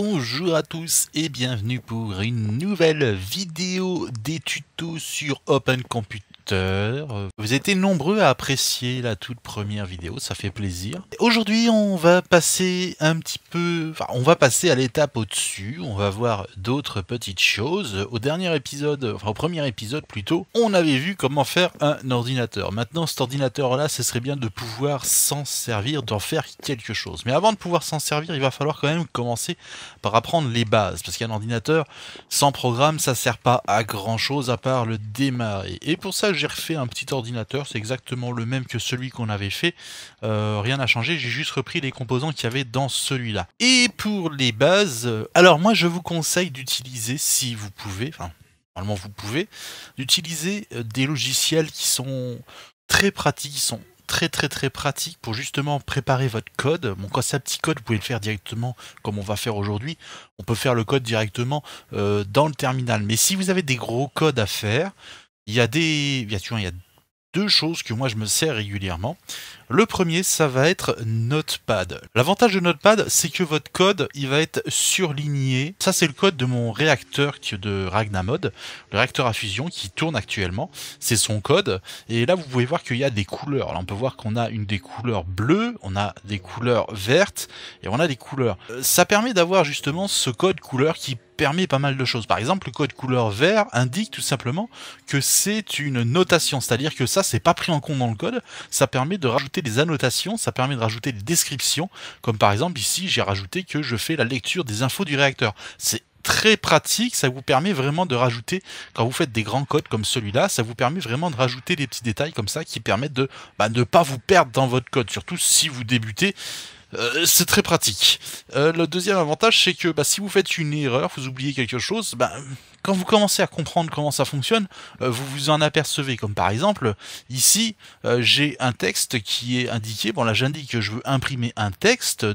Bonjour à tous et bienvenue pour une nouvelle vidéo des tutos sur Open Compute vous étiez nombreux à apprécier la toute première vidéo, ça fait plaisir. Aujourd'hui, on va passer un petit peu, enfin, on va passer à l'étape au-dessus. On va voir d'autres petites choses. Au dernier épisode, enfin au premier épisode plutôt, on avait vu comment faire un ordinateur. Maintenant, cet ordinateur-là, ce serait bien de pouvoir s'en servir, d'en faire quelque chose. Mais avant de pouvoir s'en servir, il va falloir quand même commencer par apprendre les bases, parce qu'un ordinateur sans programme, ça sert pas à grand chose à part le démarrer. Et pour ça, je j'ai refait un petit ordinateur, c'est exactement le même que celui qu'on avait fait. Euh, rien n'a changé, j'ai juste repris les composants qu'il y avait dans celui-là. Et pour les bases, euh, alors moi je vous conseille d'utiliser, si vous pouvez, enfin normalement vous pouvez, d'utiliser euh, des logiciels qui sont très pratiques, qui sont très très très pratiques, pour justement préparer votre code. Bon, quand c'est un petit code, vous pouvez le faire directement comme on va faire aujourd'hui. On peut faire le code directement dans le terminal. Mais si vous avez des gros codes à faire, il y a des. Bien sûr, il y a deux choses que moi je me sers régulièrement. Le premier, ça va être Notepad. L'avantage de Notepad, c'est que votre code, il va être surligné. Ça, c'est le code de mon réacteur de Ragnamod, le réacteur à fusion qui tourne actuellement. C'est son code. Et là, vous pouvez voir qu'il y a des couleurs. Là, on peut voir qu'on a une des couleurs bleues, on a des couleurs vertes et on a des couleurs. Euh, ça permet d'avoir justement ce code couleur qui permet pas mal de choses. Par exemple, le code couleur vert indique tout simplement que c'est une notation, c'est-à-dire que ça, c'est pas pris en compte dans le code. Ça permet de rajouter des annotations, ça permet de rajouter des descriptions, comme par exemple ici, j'ai rajouté que je fais la lecture des infos du réacteur. C'est très pratique, ça vous permet vraiment de rajouter, quand vous faites des grands codes comme celui-là, ça vous permet vraiment de rajouter des petits détails comme ça qui permettent de bah, ne pas vous perdre dans votre code, surtout si vous débutez. Euh, c'est très pratique. Euh, le deuxième avantage, c'est que bah, si vous faites une erreur, vous oubliez quelque chose, bah, quand vous commencez à comprendre comment ça fonctionne, euh, vous vous en apercevez. Comme par exemple, ici, j'ai un texte qui est indiqué. Bon, là, j'indique que je veux imprimer un texte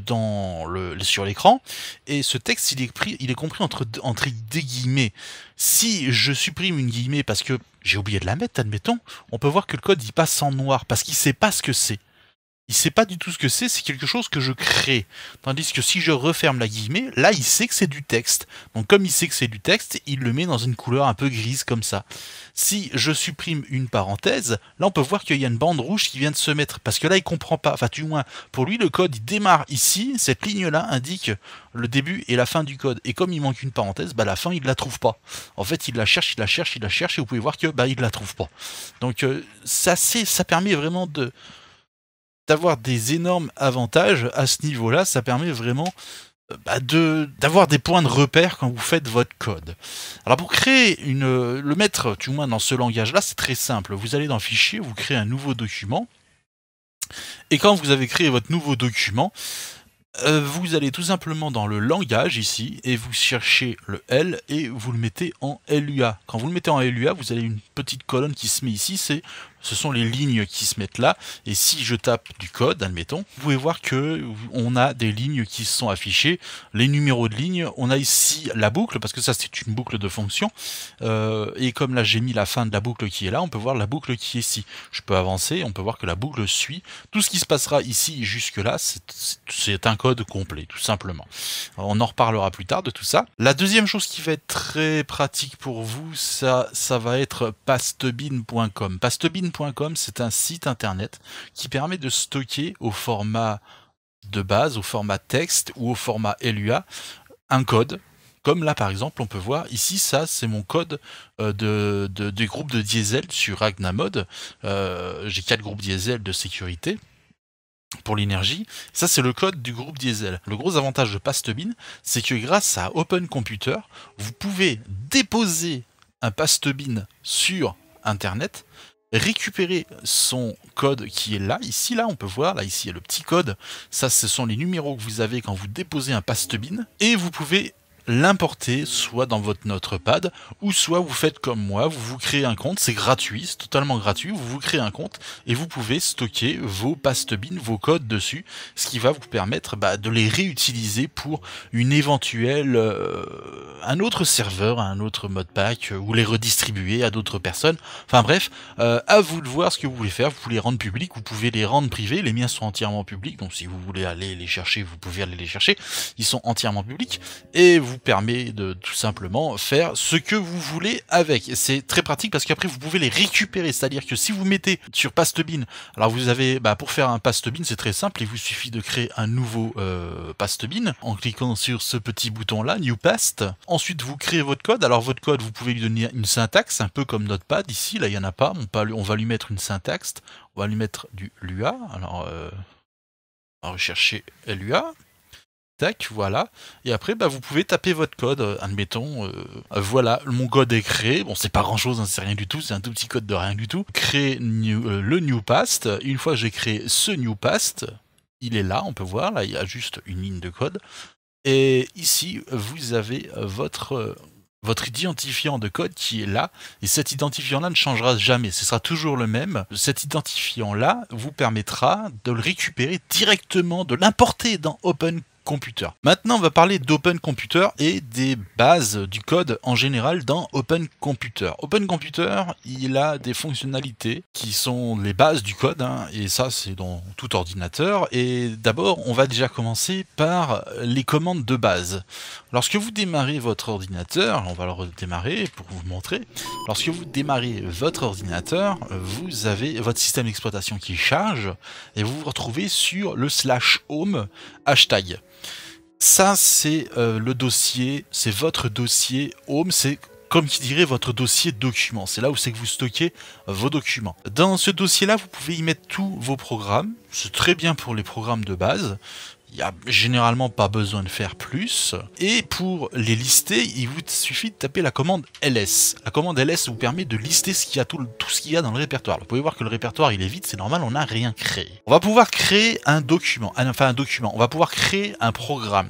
sur l'écran, et ce texte, il est, compris entre, entre des guillemets. Si je supprime une guillemets parce que j'ai oublié de la mettre, admettons, on peut voir que le code il passe en noir parce qu'il ne sait pas ce que c'est il sait pas du tout ce que c'est, c'est quelque chose que je crée. Tandis que si je referme la guillemet, là il sait que c'est du texte. Donc comme il sait que c'est du texte, il le met dans une couleur un peu grise comme ça. Si je supprime une parenthèse, là on peut voir qu'il y a une bande rouge qui vient de se mettre. Parce que là il comprend pas. Enfin du moins, pour lui le code il démarre ici, cette ligne là indique le début et la fin du code. Et comme il manque une parenthèse, bah la fin il la trouve pas. En fait il la cherche, il la cherche, il la cherche et vous pouvez voir que bah il la trouve pas. Donc euh, ça, ça permet vraiment de d'avoir des énormes avantages à ce niveau-là. Ça permet vraiment euh, bah, de d'avoir des points de repère quand vous faites votre code. Alors pour créer une euh, le mettre du moins dans ce langage-là, c'est très simple. Vous allez dans Fichier, vous créez un nouveau document. Et quand vous avez créé votre nouveau document, euh, vous allez tout simplement dans le langage ici et vous cherchez le L et vous le mettez en LUA. Quand vous le mettez en LUA, vous avez une petite colonne qui se met ici, c'est ce sont les lignes qui se mettent là. Et si je tape du code, admettons, vous pouvez voir que on a des lignes qui sont affichées, les numéros de lignes. On a ici la boucle parce que ça c'est une boucle de fonction. Euh, et comme là j'ai mis la fin de la boucle qui est là, on peut voir la boucle qui est ici. Je peux avancer, on peut voir que la boucle suit. Tout ce qui se passera ici jusque là, c'est un code complet, tout simplement. on en reparlera plus tard de tout ça. La deuxième chose qui va être très pratique pour vous, ça, ça va être pastebin.com. Pastebin c'est un site internet qui permet de stocker au format de base, au format texte ou au format LUA, un code. Comme là, par exemple, on peut voir ici, ça, c'est mon code euh, de, groupe groupes de diesel sur Agnamod. Euh, j'ai quatre groupes diesel de sécurité pour l'énergie. Ça, c'est le code du groupe diesel. Le gros avantage de Pastebin, c'est que grâce à Open Computer, vous pouvez déposer un Pastebin sur Internet récupérer son code qui est là, ici, là, on peut voir, là, ici, il y a le petit code, ça, ce sont les numéros que vous avez quand vous déposez un paste bin et vous pouvez l'importer soit dans votre Notepad, ou soit vous faites comme moi, vous vous créez un compte, c'est gratuit, c'est totalement gratuit, vous vous créez un compte et vous pouvez stocker vos pastebins, vos codes dessus, ce qui va vous permettre bah, de les réutiliser pour une éventuelle euh, un autre serveur, un autre modpack euh, ou les redistribuer à d'autres personnes. Enfin bref, euh, à vous de voir ce que vous voulez faire, vous pouvez les rendre publics, vous pouvez les rendre privés, les miens sont entièrement publics, donc si vous voulez aller les chercher, vous pouvez aller les chercher, ils sont entièrement publics, et vous permet de tout simplement faire ce que vous voulez avec. C'est très pratique parce qu'après vous pouvez les récupérer, c'est-à-dire que si vous mettez sur Pastebin, alors vous avez, bah, pour faire un Pastebin c'est très simple, il vous suffit de créer un nouveau euh, Pastebin en cliquant sur ce petit bouton là, New Past. Ensuite vous créez votre code, alors votre code vous pouvez lui donner une syntaxe, un peu comme Notepad ici, là il n'y en a pas, on, va lui mettre une syntaxe, on va lui mettre du Lua, alors... Euh, on rechercher LUA. Tac, voilà. Et après, bah, vous pouvez taper votre code. Euh, admettons, euh, euh, voilà, mon code est créé. Bon, c'est pas grand chose, hein, c'est rien du tout, c'est un tout petit code de rien du tout. Créer le new past. Une fois j'ai créé ce new past, il est là, on peut voir. Là, il y a juste une ligne de code. Et ici, vous avez votre. votre identifiant de code qui est là, et cet identifiant-là ne changera jamais, ce sera toujours le même. Cet identifiant-là vous permettra de le récupérer directement, de l'importer dans Open Computer. Maintenant, on va parler d'Open Computer et des bases du code en général dans Open Computer. Open Computer, il a des fonctionnalités qui sont les bases du code, hein, et ça c'est dans tout ordinateur. Et d'abord, on va déjà commencer par les commandes de base. Lorsque vous démarrez votre ordinateur, on va le redémarrer pour vous montrer. Lorsque vous démarrez votre ordinateur, vous avez votre système d'exploitation qui charge et vous vous retrouvez sur le slash home hashtag. Ça, c'est euh, le dossier, c'est votre dossier Home, c'est comme qui dirait votre dossier document. C'est là où c'est que vous stockez vos documents. Dans ce dossier-là, vous pouvez y mettre tous vos programmes. C'est très bien pour les programmes de base il n'y a généralement pas besoin de faire plus. Et pour les lister, il vous suffit de taper la commande ls. La commande ls vous permet de lister ce a, tout, tout ce qu'il y a dans le répertoire. Vous pouvez voir que le répertoire il est vide, c'est normal, on n'a rien créé. On va pouvoir créer un document, enfin un document, on va pouvoir créer un programme.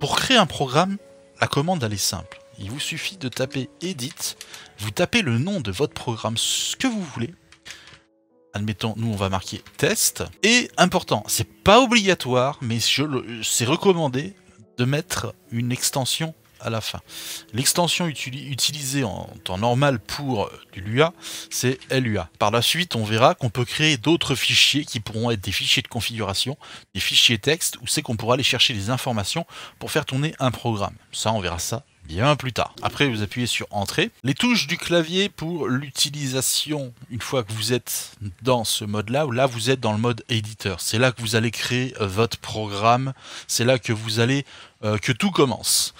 Pour créer un programme, la commande elle est simple. Il vous suffit de taper edit, vous tapez le nom de votre programme, ce que vous voulez, admettons, nous on va marquer test. Et important, c'est pas obligatoire, mais c'est recommandé de mettre une extension à la fin. L'extension utilisée en temps normal pour euh, du LUA, c'est LUA. Par la suite, on verra qu'on peut créer d'autres fichiers qui pourront être des fichiers de configuration, des fichiers texte, où c'est qu'on pourra aller chercher des informations pour faire tourner un programme. Ça, on verra ça bien plus tard. Après, vous appuyez sur Entrée. Les touches du clavier pour l'utilisation, une fois que vous êtes dans ce mode-là, là vous êtes dans le mode éditeur. C'est là que vous allez créer euh, votre programme, c'est là que vous allez euh, que tout commence.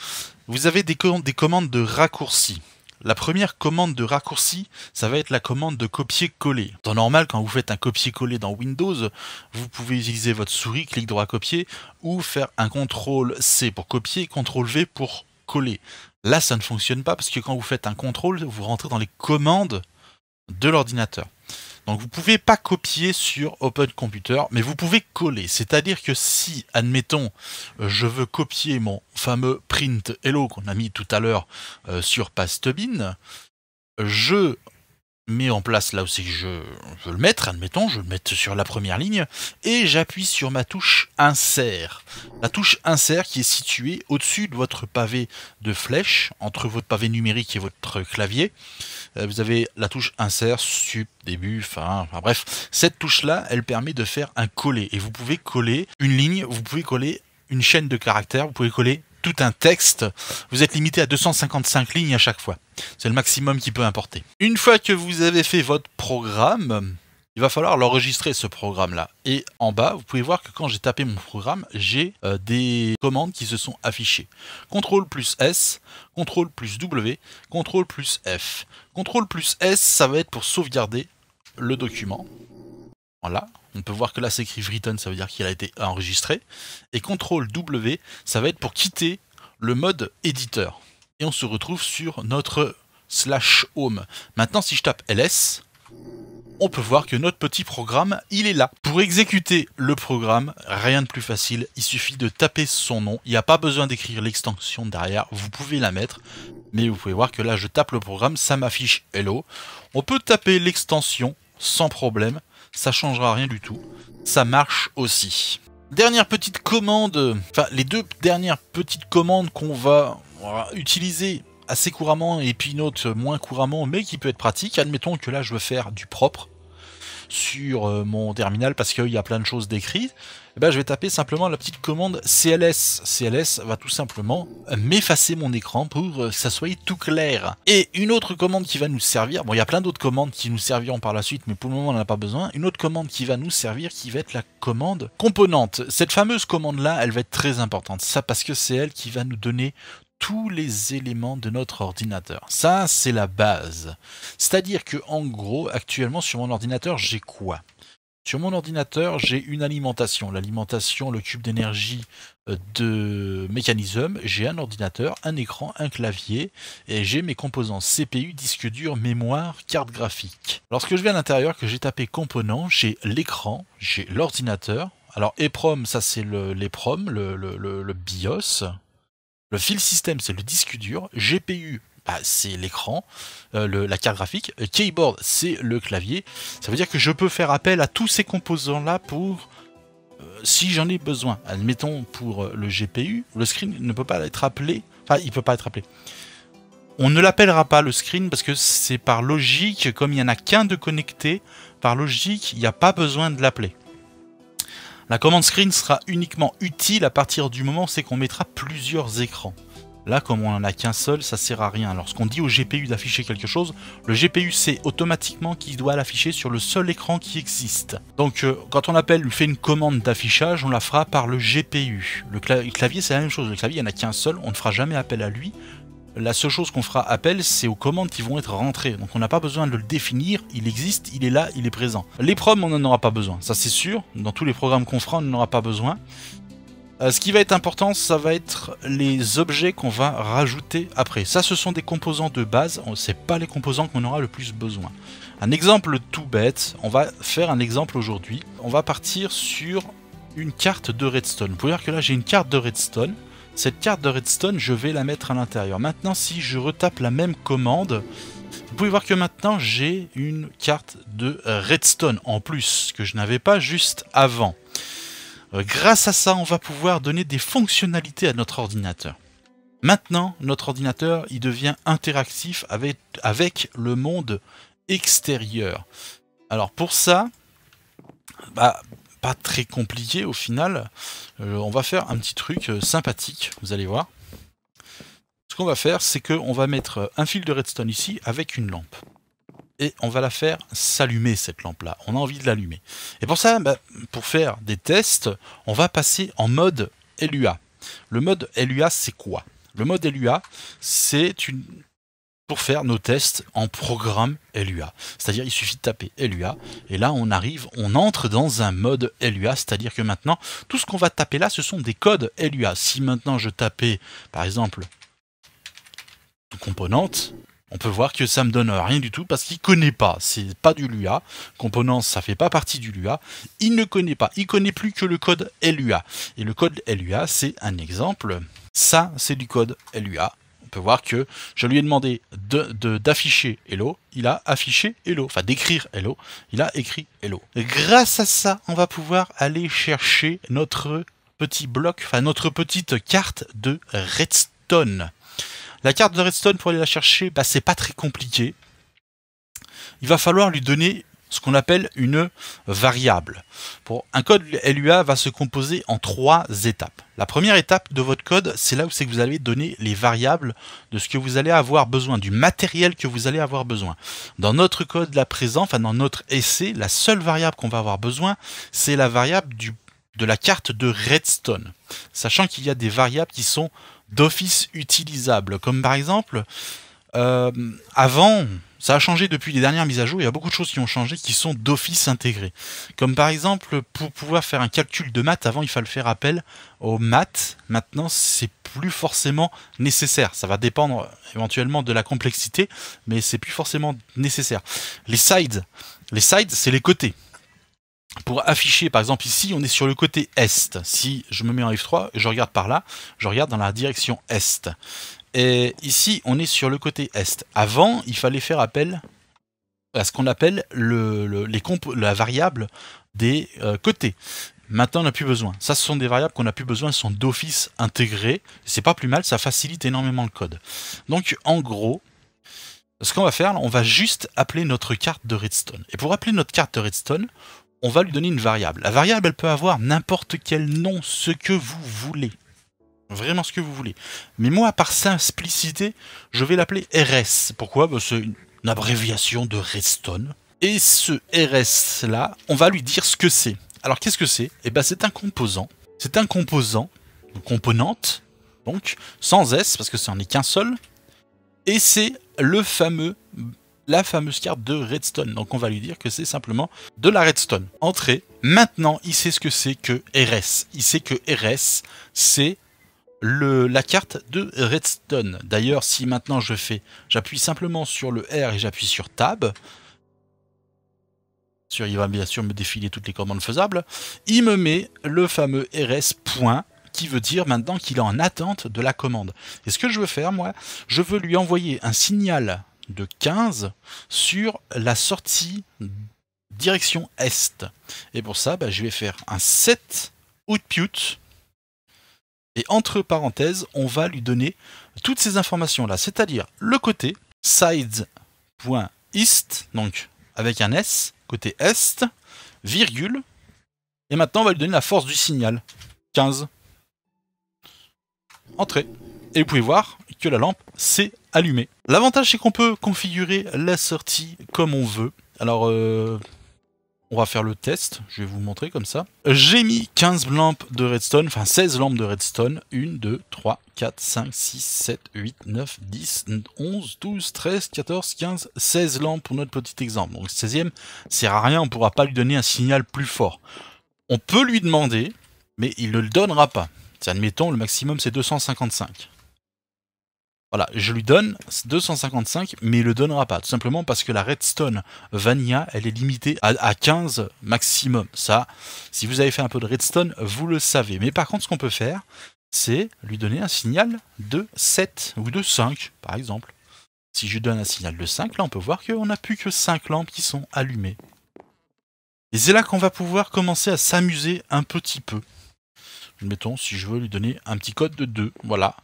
Vous avez des, des commandes de raccourci. La première commande de raccourci, ça va être la commande de copier-coller. Dans normal, quand vous faites un copier-coller dans Windows, vous pouvez utiliser votre souris, clic droit copier, ou faire un CTRL C pour copier, CTRL V pour coller. Là, ça ne fonctionne pas parce que quand vous faites un contrôle, vous rentrez dans les commandes de l'ordinateur. Donc vous ne pouvez pas copier sur Open Computer, mais vous pouvez coller. C'est-à-dire que si, admettons, euh, je veux copier mon fameux print hello qu'on a mis tout à l'heure euh, sur Pastebin, je mets en place là aussi je veux le mettre, admettons, je le mettre sur la première ligne, et j'appuie sur ma touche insert. La touche insert qui est située au-dessus de votre pavé de flèche, entre votre pavé numérique et votre clavier. Euh, vous avez la touche insert, sup, début, fin, enfin bref. Cette touche-là, elle permet de faire un coller, et vous pouvez coller une ligne, vous pouvez coller une chaîne de caractères, vous pouvez coller tout un texte. Vous êtes limité à 255 lignes à chaque fois. C'est le maximum qui peut importer. Une fois que vous avez fait votre programme, il va falloir l'enregistrer ce programme là. Et en bas, vous pouvez voir que quand j'ai tapé mon programme, j'ai euh, des commandes qui se sont affichées. CTRL plus S, CTRL plus W, CTRL plus F. CTRL plus S, ça va être pour sauvegarder le document. Voilà, on peut voir que là c'est écrit written, ça veut dire qu'il a été enregistré. Et CTRL W, ça va être pour quitter le mode éditeur et on se retrouve sur notre slash home. Maintenant, si je tape ls, on peut voir que notre petit programme, il est là. Pour exécuter le programme, rien de plus facile, il suffit de taper son nom. Il n'y a pas besoin d'écrire l'extension derrière, vous pouvez la mettre. Mais vous pouvez voir que là, je tape le programme, ça m'affiche Hello. On peut taper l'extension sans problème, ça changera rien du tout. Ça marche aussi. Dernière petite commande, enfin les deux dernières petites commandes qu'on va utiliser assez couramment et puis une autre moins couramment, mais qui peut être pratique. Admettons que là, je veux faire du propre sur euh, mon terminal parce qu'il y a plein de choses décrites. Eh ben, je vais taper simplement la petite commande CLS. CLS va tout simplement m'effacer mon écran pour euh, que ça soit tout clair. Et une autre commande qui va nous servir, bon il y a plein d'autres commandes qui nous serviront par la suite mais pour le moment on n'en a pas besoin, une autre commande qui va nous servir qui va être la commande composante. Cette fameuse commande là elle va être très importante, ça parce que c'est elle qui va nous donner tous les éléments de notre ordinateur. Ça, c'est la base. C'est-à-dire que, en gros, actuellement, sur mon ordinateur, j'ai quoi Sur mon ordinateur, j'ai une alimentation. L'alimentation, le cube d'énergie euh, de mécanisme. J'ai un ordinateur, un écran, un clavier, et j'ai mes composants CPU, disque dur, mémoire, carte graphique. Lorsque je vais à l'intérieur, que j'ai tapé composants, j'ai l'écran, j'ai l'ordinateur. Alors EPROM, ça c'est l'EPROM, le BIOS, le file system, c'est le disque dur. GPU, bah, c'est l'écran, euh, la carte graphique. Keyboard, c'est le clavier. Ça veut dire que je peux faire appel à tous ces composants-là pour euh, si j'en ai besoin, admettons pour euh, le GPU, le screen ne peut pas être appelé. Enfin, il peut pas être appelé. On ne l'appellera pas le screen parce que c'est par logique, comme il n'y en a qu'un de connecté, par logique, il n'y a pas besoin de l'appeler. La commande screen sera uniquement utile à partir du moment où c'est qu'on mettra plusieurs écrans. Là, comme on n'en a qu'un seul, ça sert à rien. Lorsqu'on dit au GPU d'afficher quelque chose, le GPU sait automatiquement qu'il doit l'afficher sur le seul écran qui existe. Donc, euh, quand on appelle, lui fait une commande d'affichage, on la fera par le GPU. Le, le clavier, c'est la même chose. Le clavier, il n'y en a qu'un seul, on ne fera jamais appel à lui. La seule chose qu'on fera appel, c'est aux commandes qui vont être rentrées. Donc on n'a pas besoin de le définir, il existe, il est là, il est présent. Les proms, on n'en aura pas besoin, ça c'est sûr. Dans tous les programmes qu'on fera, on n'en aura pas besoin. Euh, ce qui va être important, ça va être les objets qu'on va rajouter après. Ça, ce sont des composants de base, ce pas les composants qu'on aura le plus besoin. Un exemple tout bête, on va faire un exemple aujourd'hui. On va partir sur une carte de redstone. Vous pouvez voir que là, j'ai une carte de redstone. Cette carte de redstone, je vais la mettre à l'intérieur. Maintenant, si je retape la même commande, vous pouvez voir que maintenant, j'ai une carte de redstone en plus, que je n'avais pas juste avant. Euh, grâce à ça, on va pouvoir donner des fonctionnalités à notre ordinateur. Maintenant, notre ordinateur, il devient interactif avec, avec le monde extérieur. Alors pour ça, bah, très compliqué au final. Euh, on va faire un petit truc euh, sympathique, vous allez voir. Ce qu'on va faire, c'est que on va mettre un fil de redstone ici avec une lampe. Et on va la faire s'allumer, cette lampe-là. On a envie de l'allumer. Et pour ça, bah, pour faire des tests, on va passer en mode LUA. Le mode LUA, c'est quoi Le mode LUA, c'est une pour faire nos tests en programme LUA. C'est-à-dire, il suffit de taper LUA, et là, on arrive, on entre dans un mode LUA, c'est-à-dire que maintenant, tout ce qu'on va taper là, ce sont des codes LUA. Si maintenant je tapais, par exemple, componente, on peut voir que ça me donne rien du tout parce qu'il connaît pas. C'est pas du LUA. Composante, ça fait pas partie du LUA. Il ne connaît pas. Il connaît plus que le code LUA. Et le code LUA, c'est un exemple. Ça, c'est du code LUA on peut voir que je lui ai demandé d'afficher de, d'afficher Hello, il a affiché Hello, enfin d'écrire Hello, il a écrit Hello. grâce à ça, on va pouvoir aller chercher notre petit bloc, enfin notre petite carte de Redstone. La carte de Redstone, pour aller la chercher, bah, c'est pas très compliqué. Il va falloir lui donner ce qu'on appelle une variable. Pour un code LUA va se composer en trois étapes. La première étape de votre code, c'est là où c'est que vous allez donner les variables de ce que vous allez avoir besoin, du matériel que vous allez avoir besoin. Dans notre code là présent, enfin dans notre essai, la seule variable qu'on va avoir besoin, c'est la variable de la carte de redstone. Sachant qu'il y a des variables qui sont d'office utilisables, comme par exemple, euh, avant, ça a changé depuis les dernières mises à jour, il y a beaucoup de choses qui ont changé qui sont d'office intégrées. Comme par exemple, pour pouvoir faire un calcul de maths, avant il fallait faire appel aux maths, maintenant c'est plus forcément nécessaire. Ça va dépendre éventuellement de la complexité, mais c'est plus forcément nécessaire. Les sides, les sides c'est les côtés pour afficher, par exemple ici, on est sur le côté est. Si je me mets en F3 et je regarde par là, je regarde dans la direction est. Et ici, on est sur le côté est. Avant, il fallait faire appel à ce qu'on appelle la variable des euh, côtés. Maintenant, on n'a plus besoin. Ça, ce sont des variables qu'on n'a plus besoin. Elles sont d'office intégrées. C'est pas plus mal. Ça facilite énormément le code. Donc, en gros, ce qu'on va faire, on va juste appeler notre carte de Redstone. Et pour appeler notre carte de Redstone, on va lui donner une variable. La variable, elle peut avoir n'importe quel nom, ce que vous voulez. Vraiment ce que vous voulez. Mais moi, par simplicité, je vais l'appeler RS. Pourquoi que C'est une abréviation de Redstone. Et ce RS-là, on va lui dire ce que c'est. Alors qu'est-ce que c'est Eh ben c'est un composant. C'est un composant, une composante, donc, sans S, parce que ça n'en est qu'un seul. Et c'est le fameux, la fameuse carte de Redstone. Donc on va lui dire que c'est simplement de la Redstone. Entrée. Maintenant, il sait ce que c'est que RS. Il sait que RS, c'est la carte de Redstone. D'ailleurs, si maintenant je fais, j'appuie simplement sur le R et j'appuie sur Tab, sur, il va bien sûr me défiler toutes les commandes faisables, il me met le fameux RS point qui veut dire maintenant qu'il est en attente de la commande. Et ce que je veux faire, moi, je veux lui envoyer un signal de 15 sur la sortie direction Est. Et pour ça, bah, je vais faire un set output et entre parenthèses, on va lui donner toutes ces informations-là, c'est-à-dire le côté sides.east, donc avec un S, côté est, virgule, et maintenant on va lui donner la force du signal, 15. Entrée. Et vous pouvez voir que la lampe s'est allumée. L'avantage c'est qu'on peut configurer la sortie comme on veut. Alors, euh, on va faire le test, je vais vous montrer comme ça. J'ai mis 15 lampes de redstone, enfin 16 lampes de redstone. 1, 2, 3, 4, 5, 6, 7, 8, 9, 10, 11, 12, 13, 14, 15, 16 lampes pour notre petit exemple. Donc 16ème sert à rien, on ne pourra pas lui donner un signal plus fort. On peut lui demander, mais il ne le donnera pas. Admettons, le maximum c'est 255. Voilà, je lui donne 255, mais il ne le donnera pas, tout simplement parce que la redstone vanilla, elle est limitée à, à, 15 maximum. Ça, si vous avez fait un peu de redstone, vous le savez. Mais par contre, ce qu'on peut faire, c'est lui donner un signal de 7 ou de 5, par exemple. Si je lui donne un signal de 5, là, on peut voir qu'on n'a plus que 5 lampes qui sont allumées. Et c'est là qu'on va pouvoir commencer à s'amuser un petit peu mettons si je veux lui donner un petit code de 2, voilà,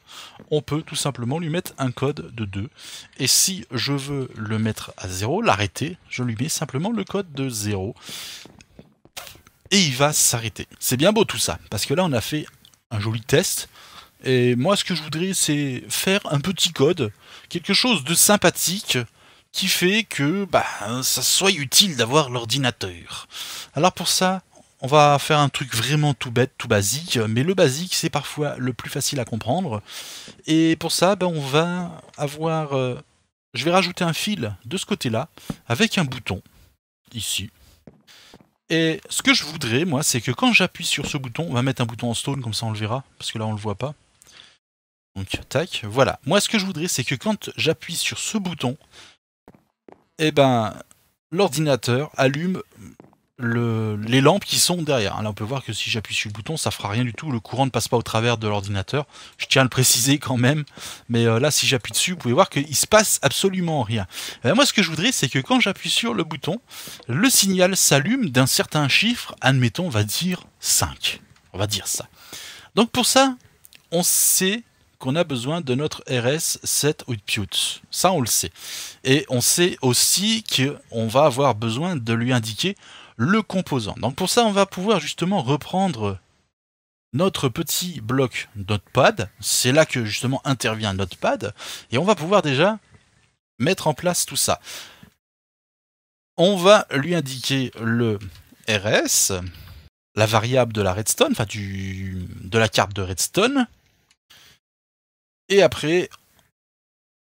on peut tout simplement lui mettre un code de 2. Et si je veux le mettre à 0, l'arrêter, je lui mets simplement le code de 0. Et il va s'arrêter. C'est bien beau tout ça, parce que là on a fait un joli test. Et moi ce que je voudrais c'est faire un petit code, quelque chose de sympathique, qui fait que bah, ça soit utile d'avoir l'ordinateur. Alors pour ça, on va faire un truc vraiment tout bête, tout basique, mais le basique c'est parfois le plus facile à comprendre. Et pour ça, ben, on va avoir... Euh, je vais rajouter un fil de ce côté-là, avec un bouton, ici. Et ce que je voudrais, moi, c'est que quand j'appuie sur ce bouton, on va mettre un bouton en stone, comme ça on le verra, parce que là on le voit pas. Donc, tac, voilà. Moi, ce que je voudrais, c'est que quand j'appuie sur ce bouton, eh ben, l'ordinateur allume les lampes qui sont derrière. Hein, là, on peut voir que si j'appuie sur le bouton, ça fera rien du tout. Le courant ne passe pas au travers de l'ordinateur. Je tiens à le préciser quand même. Mais euh, là, si j'appuie dessus, vous pouvez voir qu'il se passe absolument rien. Euh, moi, ce que je voudrais, c'est que quand j'appuie sur le bouton, le signal s'allume d'un certain chiffre. Admettons, on va dire 5. On va dire ça. Donc pour ça, on sait qu'on a besoin de notre RS7 output. Ça, on le sait. Et on sait aussi qu'on va avoir besoin de lui indiquer le composant. Donc pour ça, on va pouvoir justement reprendre notre petit bloc Notepad. C'est là que justement intervient Notepad. Et on va pouvoir déjà mettre en place tout ça. On va lui indiquer le RS, la variable de la redstone, enfin du, de la carte de redstone. Et après,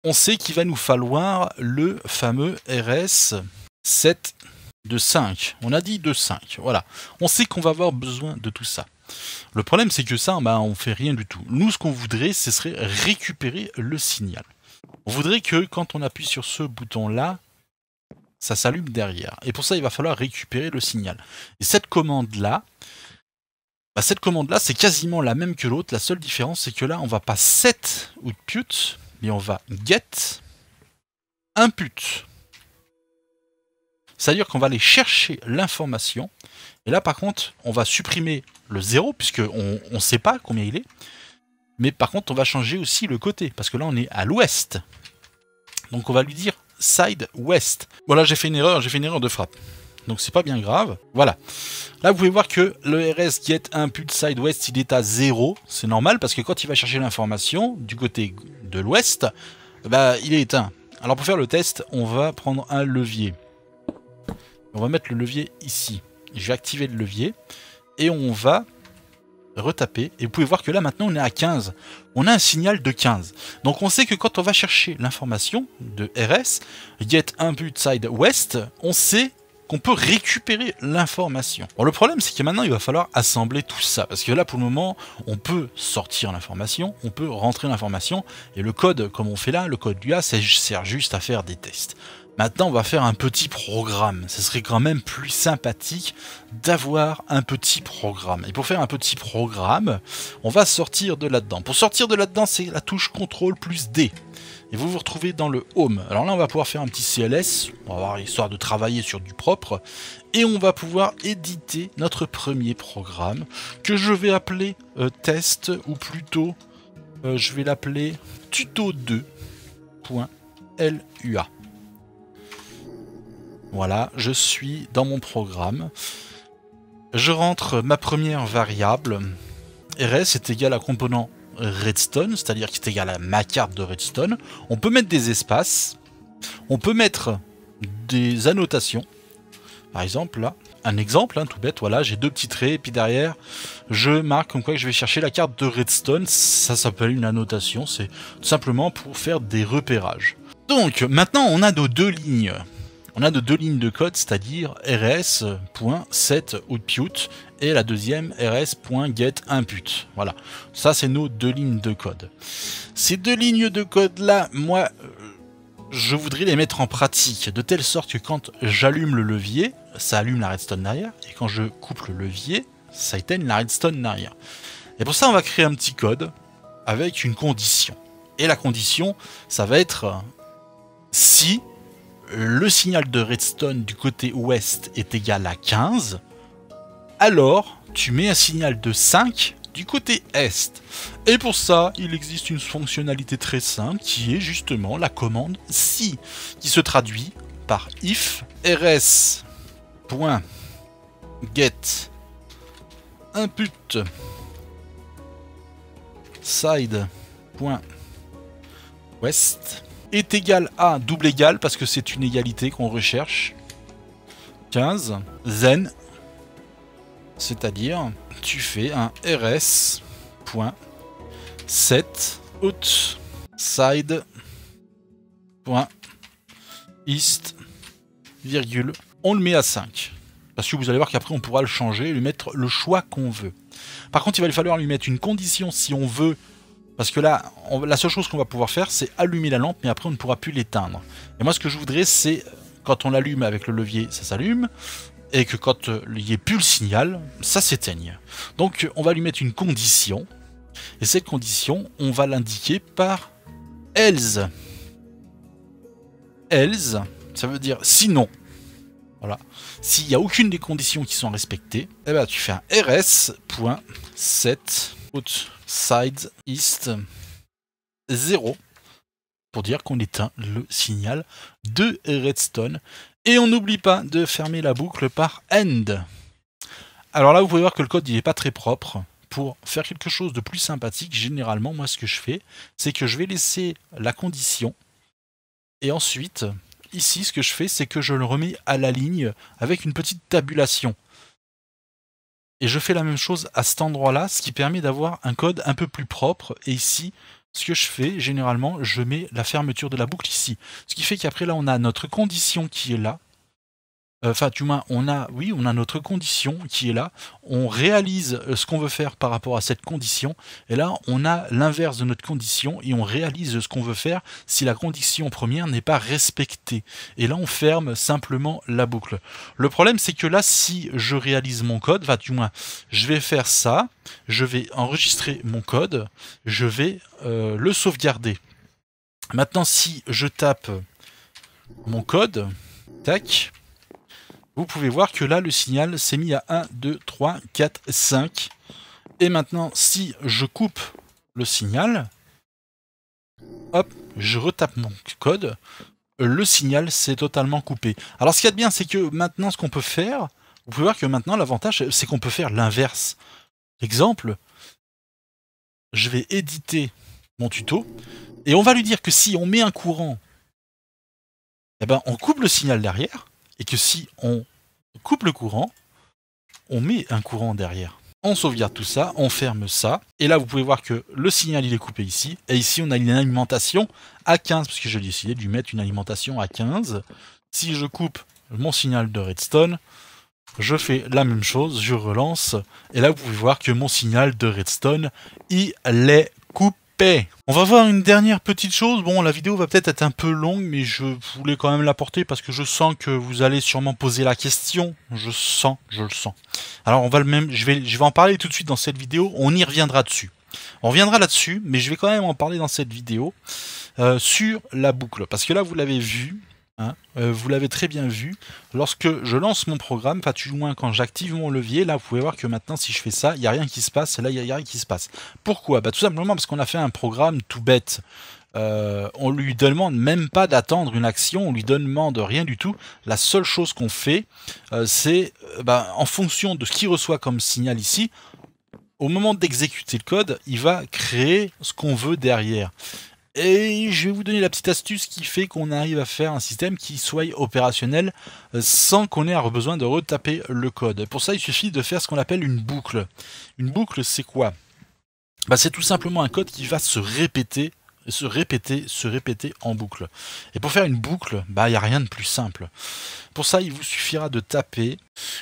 on sait qu'il va nous falloir le fameux RS 7 de 5. On a dit de 5, voilà. On sait qu'on va avoir besoin de tout ça. Le problème, c'est que ça, ben, on ne fait rien du tout. Nous, ce qu'on voudrait, ce serait récupérer le signal. On voudrait que quand on appuie sur ce bouton-là, ça s'allume derrière. Et pour ça, il va falloir récupérer le signal. Et cette commande-là, ben, cette commande-là, c'est quasiment la même que l'autre. La seule différence, c'est que là, on va pas set output, mais on va get input. C'est-à-dire qu'on va aller chercher l'information. Et là, par contre, on va supprimer le 0, puisqu'on ne sait pas combien il est. Mais par contre, on va changer aussi le côté, parce que là, on est à l'ouest. Donc on va lui dire side west. Voilà, j'ai fait une erreur, j'ai fait une erreur de frappe. Donc c'est pas bien grave. Voilà. Là, vous pouvez voir que le RS get pull side west, il est à 0. C'est normal, parce que quand il va chercher l'information du côté de l'ouest, bah, il est éteint. Alors pour faire le test, on va prendre un levier. On va mettre le levier ici. Je vais activer le levier et on va retaper. Et vous pouvez voir que là maintenant on est à 15. On a un signal de 15. Donc on sait que quand on va chercher l'information de RS, get but side west, on sait qu'on peut récupérer l'information. Bon, le problème, c'est que maintenant, il va falloir assembler tout ça. Parce que là, pour le moment, on peut sortir l'information, on peut rentrer l'information, et le code, comme on fait là, le code A, ça sert juste à faire des tests. Maintenant, on va faire un petit programme. Ce serait quand même plus sympathique d'avoir un petit programme. Et pour faire un petit programme, on va sortir de là-dedans. Pour sortir de là-dedans, c'est la touche CTRL plus D. Et vous vous retrouvez dans le Home. Alors là, on va pouvoir faire un petit CLS, on va avoir histoire de travailler sur du propre. Et on va pouvoir éditer notre premier programme, que je vais appeler euh, test, ou plutôt, euh, je vais l'appeler tuto2.lua. Voilà, je suis dans mon programme. Je rentre ma première variable. RS est égal à composant redstone, c'est-à-dire qui est égal à ma carte de redstone. On peut mettre des espaces. On peut mettre des annotations. Par exemple, là, un exemple, hein, tout bête, voilà, j'ai deux petits traits, et puis derrière, je marque comme quoi je vais chercher la carte de redstone. Ça s'appelle une annotation, c'est tout simplement pour faire des repérages. Donc, maintenant, on a nos deux lignes on a de deux lignes de code, c'est-à-dire rs.setOutput et la deuxième rs.getInput. Voilà, ça c'est nos deux lignes de code. Ces deux lignes de code là, moi, euh, je voudrais les mettre en pratique, de telle sorte que quand j'allume le levier, ça allume la redstone derrière, et quand je coupe le levier, ça éteint la redstone derrière. Et pour ça, on va créer un petit code avec une condition. Et la condition, ça va être euh, si le signal de redstone du côté ouest est égal à 15, alors tu mets un signal de 5 du côté est. Et pour ça, il existe une fonctionnalité très simple qui est justement la commande si, qui se traduit par if rs.get input side.west est égal à double égal parce que c'est une égalité qu'on recherche. 15. Zen. C'est-à-dire, tu fais un RS point side point east virgule. On le met à 5. Parce que vous allez voir qu'après on pourra le changer et lui mettre le choix qu'on veut. Par contre, il va lui falloir lui mettre une condition si on veut parce que là, la seule chose qu'on va pouvoir faire, c'est allumer la lampe, mais après on ne pourra plus l'éteindre. Et moi ce que je voudrais, c'est quand on l'allume avec le levier, ça s'allume, et que quand euh, il n'y ait plus le signal, ça s'éteigne. Donc on va lui mettre une condition, et cette condition, on va l'indiquer par else. Else, ça veut dire sinon. Voilà. S'il n'y a aucune des conditions qui sont respectées, eh ben, tu fais un rs.set Side East 0 pour dire qu'on éteint le signal de Redstone. Et on n'oublie pas de fermer la boucle par End. Alors là, vous pouvez voir que le code n'est pas très propre. Pour faire quelque chose de plus sympathique, généralement, moi, ce que je fais, c'est que je vais laisser la condition. Et ensuite, ici, ce que je fais, c'est que je le remets à la ligne avec une petite tabulation. Et je fais la même chose à cet endroit-là, ce qui permet d'avoir un code un peu plus propre. Et ici, ce que je fais, généralement, je mets la fermeture de la boucle ici. Ce qui fait qu'après, là, on a notre condition qui est là, enfin du moins on a oui on a notre condition qui est là on réalise euh, ce qu'on veut faire par rapport à cette condition et là on a l'inverse de notre condition et on réalise ce qu'on veut faire si la condition première n'est pas respectée et là on ferme simplement la boucle le problème c'est que là si je réalise mon code du moins je vais faire ça je vais enregistrer mon code je vais euh, le sauvegarder maintenant si je tape mon code tac vous pouvez voir que là, le signal s'est mis à 1, 2, 3, 4, 5. Et maintenant, si je coupe le signal, hop, je retape mon code, le signal s'est totalement coupé. Alors ce qu'il y a de bien, c'est que maintenant, ce qu'on peut faire, vous pouvez voir que maintenant, l'avantage, c'est qu'on peut faire l'inverse. Exemple, je vais éditer mon tuto, et on va lui dire que si on met un courant, eh ben, on coupe le signal derrière, et que si on coupe le courant, on met un courant derrière. On sauvegarde tout ça, on ferme ça, et là vous pouvez voir que le signal il est coupé ici, et ici on a une alimentation à 15, parce que j'ai décidé de lui mettre une alimentation à 15. Si je coupe mon signal de redstone, je fais la même chose, je relance, et là vous pouvez voir que mon signal de redstone, il est coupé. On va voir une dernière petite chose. Bon, la vidéo va peut-être être un peu longue, mais je voulais quand même la porter parce que je sens que vous allez sûrement poser la question. Je sens, je le sens. Alors, on va le même, je vais, je vais en parler tout de suite dans cette vidéo. On y reviendra dessus. On reviendra là-dessus, mais je vais quand même en parler dans cette vidéo euh, sur la boucle. Parce que là, vous l'avez vu, Hein. Euh, vous l'avez très bien vu. Lorsque je lance mon programme, enfin du moins quand j'active mon levier, là vous pouvez voir que maintenant si je fais ça, il n'y a rien qui se passe, là il n'y a, rien qui se passe. Pourquoi bah, Tout simplement parce qu'on a fait un programme tout bête. Euh, on lui demande même pas d'attendre une action, on lui demande rien du tout. La seule chose qu'on fait, euh, c'est euh, bah, en fonction de ce qu'il reçoit comme signal ici, au moment d'exécuter le code, il va créer ce qu'on veut derrière. Et je vais vous donner la petite astuce qui fait qu'on arrive à faire un système qui soit opérationnel euh, sans qu'on ait besoin de retaper le code. Pour ça, il suffit de faire ce qu'on appelle une boucle. Une boucle, c'est quoi bah, C'est tout simplement un code qui va se répéter se répéter, se répéter en boucle. Et pour faire une boucle, bah il n'y a rien de plus simple. Pour ça, il vous suffira de taper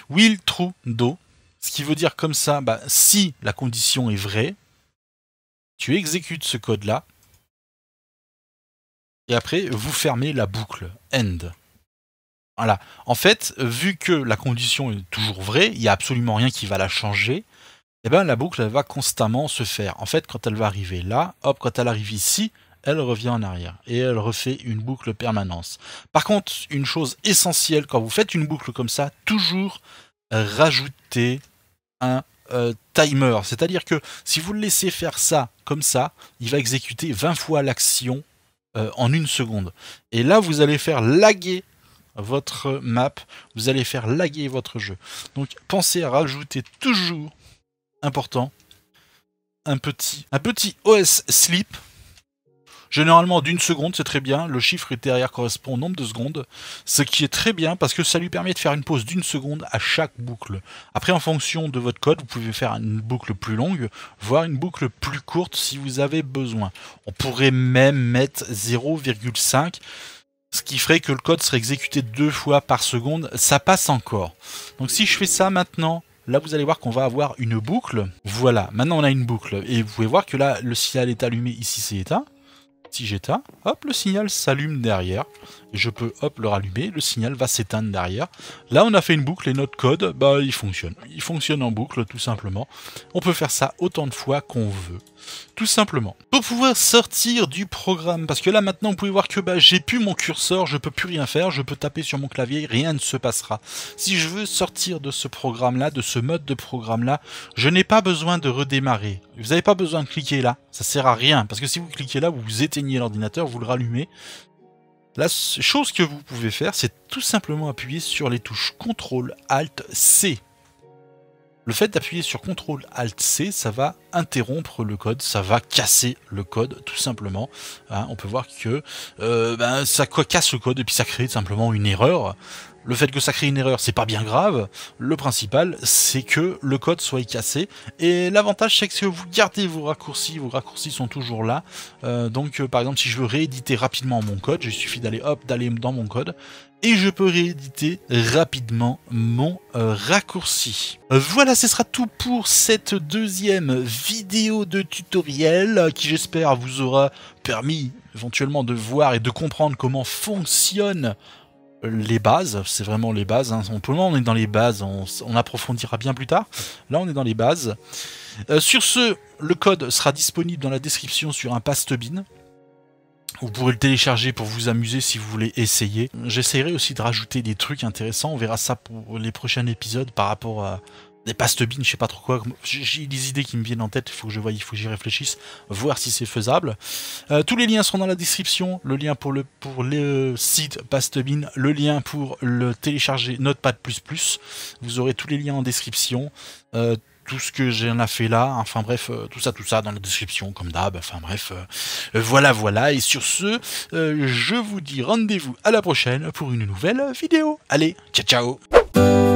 will true do, ce qui veut dire comme ça, bah, si la condition est vraie, tu exécutes ce code-là, et après vous fermez la boucle. End. Voilà. En fait, vu que la condition est toujours vraie, il n'y a absolument rien qui va la changer, eh ben, la boucle va constamment se faire. En fait, quand elle va arriver là, hop, quand elle arrive ici, elle revient en arrière et elle refait une boucle permanence. Par contre, une chose essentielle quand vous faites une boucle comme ça, toujours rajouter un euh, timer. C'est-à-dire que si vous le laissez faire ça comme ça, il va exécuter 20 fois l'action euh, en une seconde. Et là, vous allez faire laguer votre map, vous allez faire laguer votre jeu. Donc pensez à rajouter toujours, important, un petit, un petit OS sleep Généralement d'une seconde, c'est très bien. Le chiffre derrière correspond au nombre de secondes, ce qui est très bien parce que ça lui permet de faire une pause d'une seconde à chaque boucle. Après, en fonction de votre code, vous pouvez faire une boucle plus longue, voire une boucle plus courte si vous avez besoin. On pourrait même mettre 0,5 ce qui ferait que le code serait exécuté deux fois par seconde, ça passe encore. Donc si je fais ça maintenant, là vous allez voir qu'on va avoir une boucle. Voilà, maintenant on a une boucle. Et vous pouvez voir que là, le signal est allumé, ici c'est éteint si j'éteins, hop, le signal s'allume derrière. je peux, hop, le rallumer, le signal va s'éteindre derrière. Là, on a fait une boucle et notre code, bah, il fonctionne. Il fonctionne en boucle, tout simplement. On peut faire ça autant de fois qu'on veut tout simplement. Pour pouvoir sortir du programme, parce que là maintenant vous pouvez voir que bah, j'ai plus mon curseur, je peux plus rien faire, je peux taper sur mon clavier, rien ne se passera. Si je veux sortir de ce programme là, de ce mode de programme là, je n'ai pas besoin de redémarrer. Vous n'avez pas besoin de cliquer là, ça sert à rien, parce que si vous cliquez là, vous éteignez l'ordinateur, vous le rallumez, la chose que vous pouvez faire, c'est tout simplement appuyer sur les touches CTRL, ALT, C le fait d'appuyer sur CTRL ALT C, ça va interrompre le code, ça va casser le code tout simplement. Hein, on peut voir que euh, ben, ça casse le code et puis ça crée simplement une erreur. Le fait que ça crée une erreur, c'est pas bien grave. Le principal, c'est que le code soit cassé. Et l'avantage, c'est que vous gardez vos raccourcis. Vos raccourcis sont toujours là. Euh, donc, euh, par exemple, si je veux rééditer rapidement mon code, il suffit d'aller hop, d'aller dans mon code et je peux rééditer rapidement mon euh, raccourci. Voilà, ce sera tout pour cette deuxième vidéo de tutoriel qui j'espère vous aura permis éventuellement de voir et de comprendre comment fonctionne les bases, c'est vraiment les bases. Hein. Pour le moment, on est dans les bases, on, approfondira bien plus tard. Là, on est dans les bases. Euh, sur ce, le code sera disponible dans la description sur un pastebin. Vous pourrez le télécharger pour vous amuser si vous voulez essayer. J'essaierai aussi de rajouter des trucs intéressants. On verra ça pour les prochains épisodes par rapport à, des pastubins, je sais pas trop quoi. J'ai des idées qui me viennent en tête, il faut que je voie, il faut que j'y réfléchisse, voir si c'est faisable. Euh, tous les liens seront dans la description, le lien pour le, pour le site Pastebin, le lien pour le télécharger Notepad++, vous aurez tous les liens en description, euh, tout ce que j'en ai fait là, enfin bref, euh, tout ça, tout ça dans la description comme d'hab, enfin bref, voilà, voilà, et sur ce, je vous dis rendez-vous à la prochaine pour une nouvelle vidéo. Allez, ciao ciao